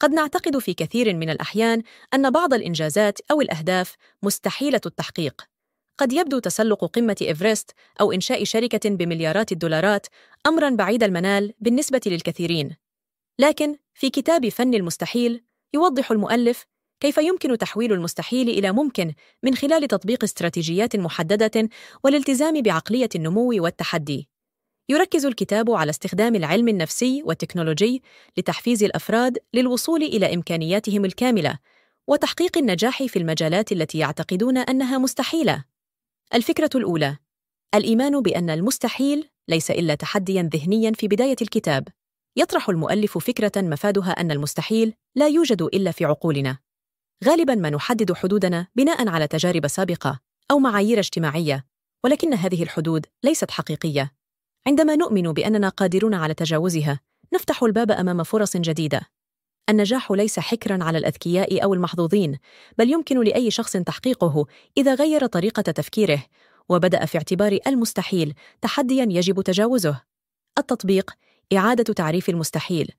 قد نعتقد في كثير من الأحيان أن بعض الإنجازات أو الأهداف مستحيلة التحقيق. قد يبدو تسلق قمة إيفرست أو إنشاء شركة بمليارات الدولارات أمرًا بعيد المنال بالنسبة للكثيرين. لكن في كتاب فن المستحيل يوضح المؤلف كيف يمكن تحويل المستحيل إلى ممكن من خلال تطبيق استراتيجيات محددة والالتزام بعقلية النمو والتحدي. يركز الكتاب على استخدام العلم النفسي والتكنولوجي لتحفيز الافراد للوصول الى امكانياتهم الكامله وتحقيق النجاح في المجالات التي يعتقدون انها مستحيله الفكره الاولى الايمان بان المستحيل ليس الا تحديا ذهنيا في بدايه الكتاب يطرح المؤلف فكره مفادها ان المستحيل لا يوجد الا في عقولنا غالبا ما نحدد حدودنا بناء على تجارب سابقه او معايير اجتماعيه ولكن هذه الحدود ليست حقيقيه عندما نؤمن بأننا قادرون على تجاوزها، نفتح الباب أمام فرص جديدة. النجاح ليس حكرًا على الأذكياء أو المحظوظين، بل يمكن لأي شخص تحقيقه إذا غير طريقة تفكيره، وبدأ في اعتبار المستحيل تحديًا يجب تجاوزه. التطبيق إعادة تعريف المستحيل.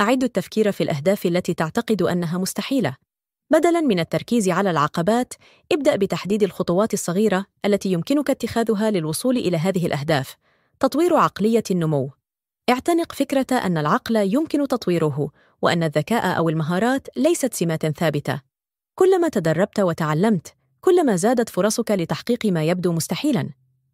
أعد التفكير في الأهداف التي تعتقد أنها مستحيلة. بدلاً من التركيز على العقبات، ابدأ بتحديد الخطوات الصغيرة التي يمكنك اتخاذها للوصول إلى هذه الأهداف. تطوير عقلية النمو اعتنق فكرة أن العقل يمكن تطويره وأن الذكاء أو المهارات ليست سمات ثابتة كلما تدربت وتعلمت كلما زادت فرصك لتحقيق ما يبدو مستحيلا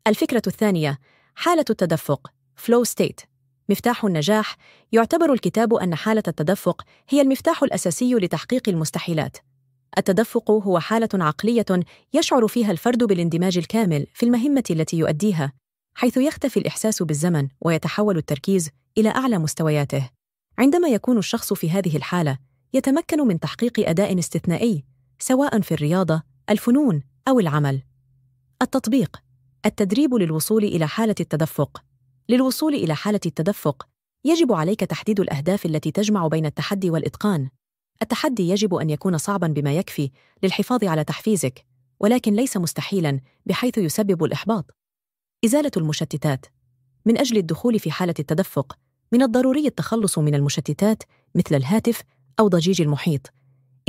الفكرة الثانية حالة التدفق flow state مفتاح النجاح يعتبر الكتاب أن حالة التدفق هي المفتاح الأساسي لتحقيق المستحيلات التدفق هو حالة عقلية يشعر فيها الفرد بالاندماج الكامل في المهمة التي يؤديها حيث يختفي الإحساس بالزمن ويتحول التركيز إلى أعلى مستوياته. عندما يكون الشخص في هذه الحالة، يتمكن من تحقيق أداء استثنائي، سواء في الرياضة، الفنون، أو العمل. التطبيق التدريب للوصول إلى حالة التدفق للوصول إلى حالة التدفق، يجب عليك تحديد الأهداف التي تجمع بين التحدي والإتقان. التحدي يجب أن يكون صعبا بما يكفي للحفاظ على تحفيزك، ولكن ليس مستحيلا بحيث يسبب الإحباط. إزالة المشتتات من أجل الدخول في حالة التدفق من الضروري التخلص من المشتتات مثل الهاتف أو ضجيج المحيط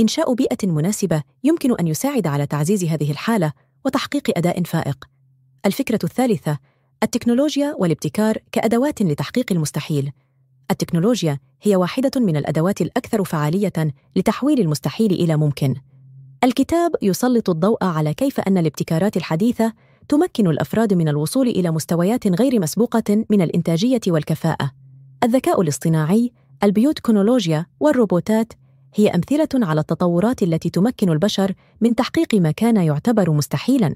إنشاء بيئة مناسبة يمكن أن يساعد على تعزيز هذه الحالة وتحقيق أداء فائق الفكرة الثالثة التكنولوجيا والابتكار كأدوات لتحقيق المستحيل التكنولوجيا هي واحدة من الأدوات الأكثر فعالية لتحويل المستحيل إلى ممكن الكتاب يسلط الضوء على كيف أن الابتكارات الحديثة تمكن الافراد من الوصول الى مستويات غير مسبوقه من الانتاجيه والكفاءه الذكاء الاصطناعي البيوتكنولوجيا والروبوتات هي امثله على التطورات التي تمكن البشر من تحقيق ما كان يعتبر مستحيلا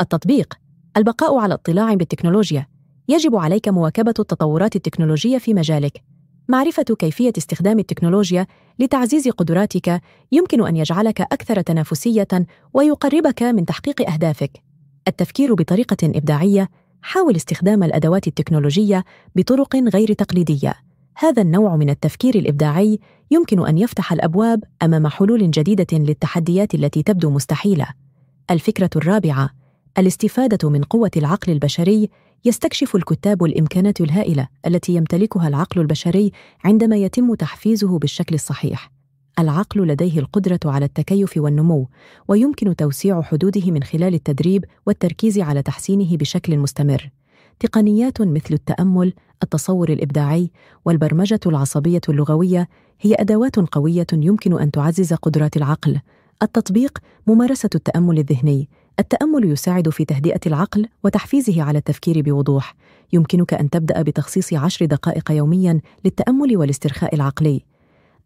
التطبيق البقاء على اطلاع بالتكنولوجيا يجب عليك مواكبه التطورات التكنولوجيه في مجالك معرفه كيفيه استخدام التكنولوجيا لتعزيز قدراتك يمكن ان يجعلك اكثر تنافسيه ويقربك من تحقيق اهدافك التفكير بطريقة إبداعية حاول استخدام الأدوات التكنولوجية بطرق غير تقليدية هذا النوع من التفكير الإبداعي يمكن أن يفتح الأبواب أمام حلول جديدة للتحديات التي تبدو مستحيلة الفكرة الرابعة الاستفادة من قوة العقل البشري يستكشف الكتاب الإمكانات الهائلة التي يمتلكها العقل البشري عندما يتم تحفيزه بالشكل الصحيح العقل لديه القدرة على التكيف والنمو، ويمكن توسيع حدوده من خلال التدريب والتركيز على تحسينه بشكل مستمر. تقنيات مثل التأمل، التصور الإبداعي، والبرمجة العصبية اللغوية هي أدوات قوية يمكن أن تعزز قدرات العقل. التطبيق ممارسة التأمل الذهني. التأمل يساعد في تهدئة العقل وتحفيزه على التفكير بوضوح. يمكنك أن تبدأ بتخصيص عشر دقائق يومياً للتأمل والاسترخاء العقلي.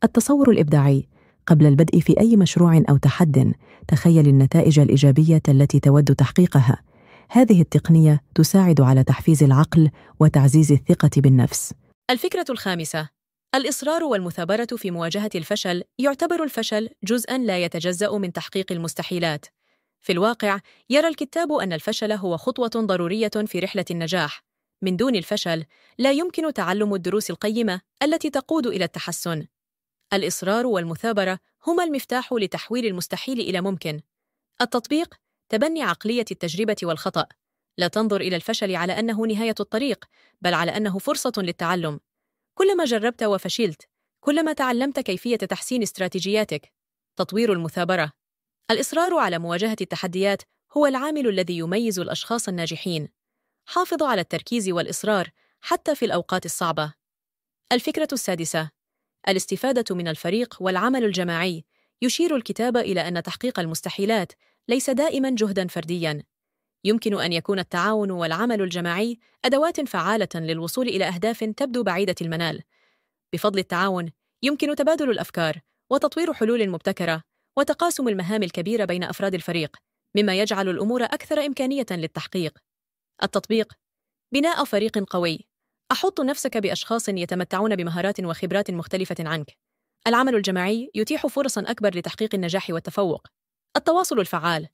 التصور الإبداعي قبل البدء في أي مشروع أو تحد تخيل النتائج الإيجابية التي تود تحقيقها هذه التقنية تساعد على تحفيز العقل وتعزيز الثقة بالنفس الفكرة الخامسة الإصرار والمثابرة في مواجهة الفشل يعتبر الفشل جزءاً لا يتجزأ من تحقيق المستحيلات في الواقع يرى الكتاب أن الفشل هو خطوة ضرورية في رحلة النجاح من دون الفشل لا يمكن تعلم الدروس القيمة التي تقود إلى التحسن الإصرار والمثابرة هما المفتاح لتحويل المستحيل إلى ممكن. التطبيق تبني عقلية التجربة والخطأ. لا تنظر إلى الفشل على أنه نهاية الطريق، بل على أنه فرصة للتعلم. كلما جربت وفشلت، كلما تعلمت كيفية تحسين استراتيجياتك. تطوير المثابرة. الإصرار على مواجهة التحديات هو العامل الذي يميز الأشخاص الناجحين. حافظ على التركيز والإصرار حتى في الأوقات الصعبة. الفكرة السادسة الاستفادة من الفريق والعمل الجماعي يشير الكتاب إلى أن تحقيق المستحيلات ليس دائما جهدا فرديا يمكن أن يكون التعاون والعمل الجماعي أدوات فعالة للوصول إلى أهداف تبدو بعيدة المنال بفضل التعاون يمكن تبادل الأفكار وتطوير حلول مبتكرة وتقاسم المهام الكبيرة بين أفراد الفريق مما يجعل الأمور أكثر إمكانية للتحقيق التطبيق بناء فريق قوي أحط نفسك بأشخاص يتمتعون بمهارات وخبرات مختلفة عنك. العمل الجماعي يتيح فرصا أكبر لتحقيق النجاح والتفوق. التواصل الفعال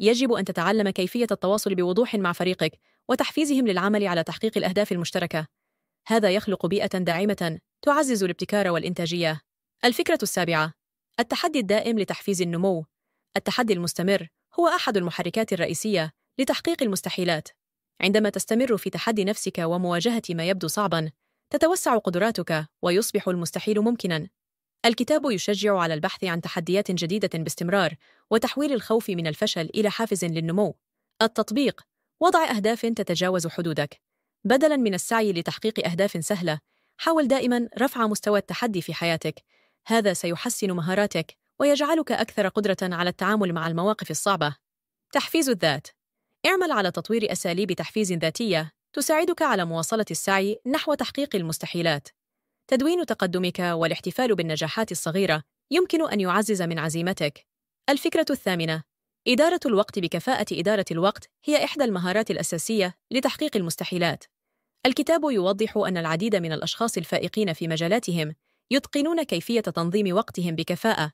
يجب أن تتعلم كيفية التواصل بوضوح مع فريقك وتحفيزهم للعمل على تحقيق الأهداف المشتركة. هذا يخلق بيئة داعمة تعزز الابتكار والإنتاجية. الفكرة السابعة: التحدي الدائم لتحفيز النمو. التحدي المستمر هو أحد المحركات الرئيسية لتحقيق المستحيلات. عندما تستمر في تحدي نفسك ومواجهة ما يبدو صعبا، تتوسع قدراتك ويصبح المستحيل ممكنا. الكتاب يشجع على البحث عن تحديات جديدة باستمرار وتحويل الخوف من الفشل إلى حافز للنمو. التطبيق وضع أهداف تتجاوز حدودك. بدلاً من السعي لتحقيق أهداف سهلة، حاول دائماً رفع مستوى التحدي في حياتك. هذا سيحسن مهاراتك ويجعلك أكثر قدرة على التعامل مع المواقف الصعبة. تحفيز الذات اعمل على تطوير أساليب تحفيز ذاتية تساعدك على مواصلة السعي نحو تحقيق المستحيلات. تدوين تقدمك والاحتفال بالنجاحات الصغيرة يمكن أن يعزز من عزيمتك. الفكرة الثامنة: إدارة الوقت بكفاءة إدارة الوقت هي إحدى المهارات الأساسية لتحقيق المستحيلات. الكتاب يوضح أن العديد من الأشخاص الفائقين في مجالاتهم يتقنون كيفية تنظيم وقتهم بكفاءة.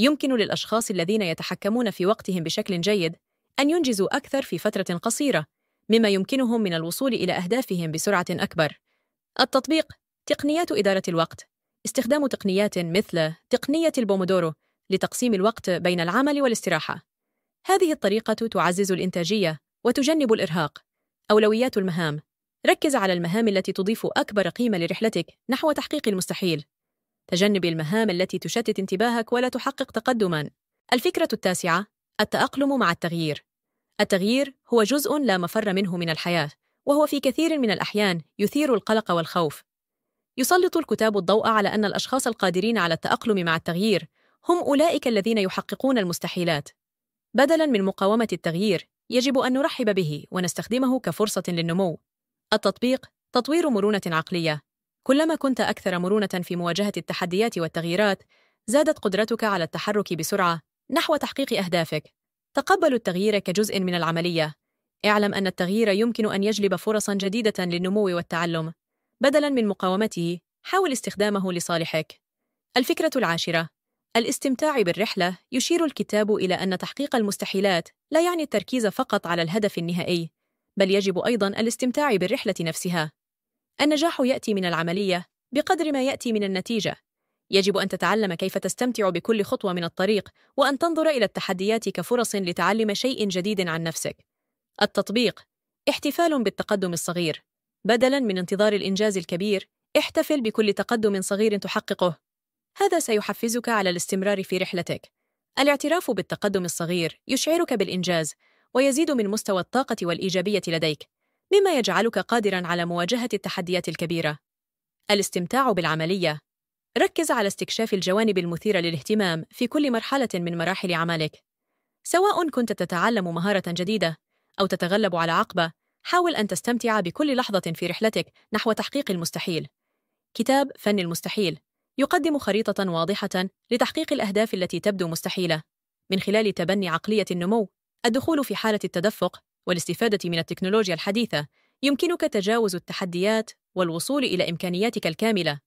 يمكن للأشخاص الذين يتحكمون في وقتهم بشكل جيد أن ينجزوا أكثر في فترة قصيرة، مما يمكنهم من الوصول إلى أهدافهم بسرعة أكبر. التطبيق تقنيات إدارة الوقت استخدام تقنيات مثل تقنية البومودورو لتقسيم الوقت بين العمل والاستراحة. هذه الطريقة تعزز الإنتاجية وتجنب الإرهاق. أولويات المهام ركز على المهام التي تضيف أكبر قيمة لرحلتك نحو تحقيق المستحيل. تجنب المهام التي تشتت انتباهك ولا تحقق تقدماً. الفكرة التاسعة التأقلم مع التغيير. التغيير هو جزء لا مفر منه من الحياة، وهو في كثير من الأحيان يثير القلق والخوف. يسلط الكتاب الضوء على أن الأشخاص القادرين على التأقلم مع التغيير هم أولئك الذين يحققون المستحيلات. بدلاً من مقاومة التغيير، يجب أن نرحب به ونستخدمه كفرصة للنمو. التطبيق تطوير مرونة عقلية. كلما كنت أكثر مرونة في مواجهة التحديات والتغييرات، زادت قدرتك على التحرك بسرعة نحو تحقيق أهدافك. تقبلوا التغيير كجزء من العملية. اعلم أن التغيير يمكن أن يجلب فرصا جديدة للنمو والتعلم. بدلا من مقاومته، حاول استخدامه لصالحك. الفكرة العاشرة: الاستمتاع بالرحلة يشير الكتاب إلى أن تحقيق المستحيلات لا يعني التركيز فقط على الهدف النهائي، بل يجب أيضا الاستمتاع بالرحلة نفسها. النجاح يأتي من العملية بقدر ما يأتي من النتيجة، يجب أن تتعلم كيف تستمتع بكل خطوة من الطريق وأن تنظر إلى التحديات كفرص لتعلم شيء جديد عن نفسك. التطبيق احتفال بالتقدم الصغير بدلاً من انتظار الإنجاز الكبير، احتفل بكل تقدم صغير تحققه. هذا سيحفزك على الاستمرار في رحلتك. الاعتراف بالتقدم الصغير يشعرك بالإنجاز ويزيد من مستوى الطاقة والإيجابية لديك، مما يجعلك قادراً على مواجهة التحديات الكبيرة. الاستمتاع بالعملية ركز على استكشاف الجوانب المثيرة للاهتمام في كل مرحلة من مراحل عملك. سواء كنت تتعلم مهارة جديدة أو تتغلب على عقبة، حاول أن تستمتع بكل لحظة في رحلتك نحو تحقيق المستحيل. كتاب فن المستحيل يقدم خريطة واضحة لتحقيق الأهداف التي تبدو مستحيلة من خلال تبني عقلية النمو، الدخول في حالة التدفق والاستفادة من التكنولوجيا الحديثة، يمكنك تجاوز التحديات والوصول إلى إمكانياتك الكاملة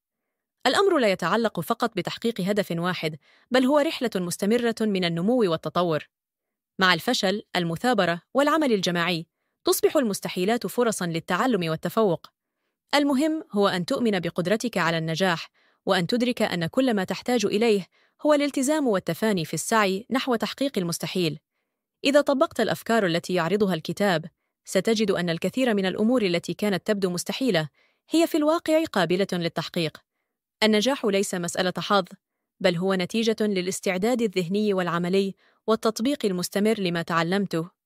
الامر لا يتعلق فقط بتحقيق هدف واحد بل هو رحله مستمره من النمو والتطور مع الفشل المثابره والعمل الجماعي تصبح المستحيلات فرصا للتعلم والتفوق المهم هو ان تؤمن بقدرتك على النجاح وان تدرك ان كل ما تحتاج اليه هو الالتزام والتفاني في السعي نحو تحقيق المستحيل اذا طبقت الافكار التي يعرضها الكتاب ستجد ان الكثير من الامور التي كانت تبدو مستحيله هي في الواقع قابله للتحقيق النجاح ليس مسألة حظ، بل هو نتيجة للاستعداد الذهني والعملي والتطبيق المستمر لما تعلمته.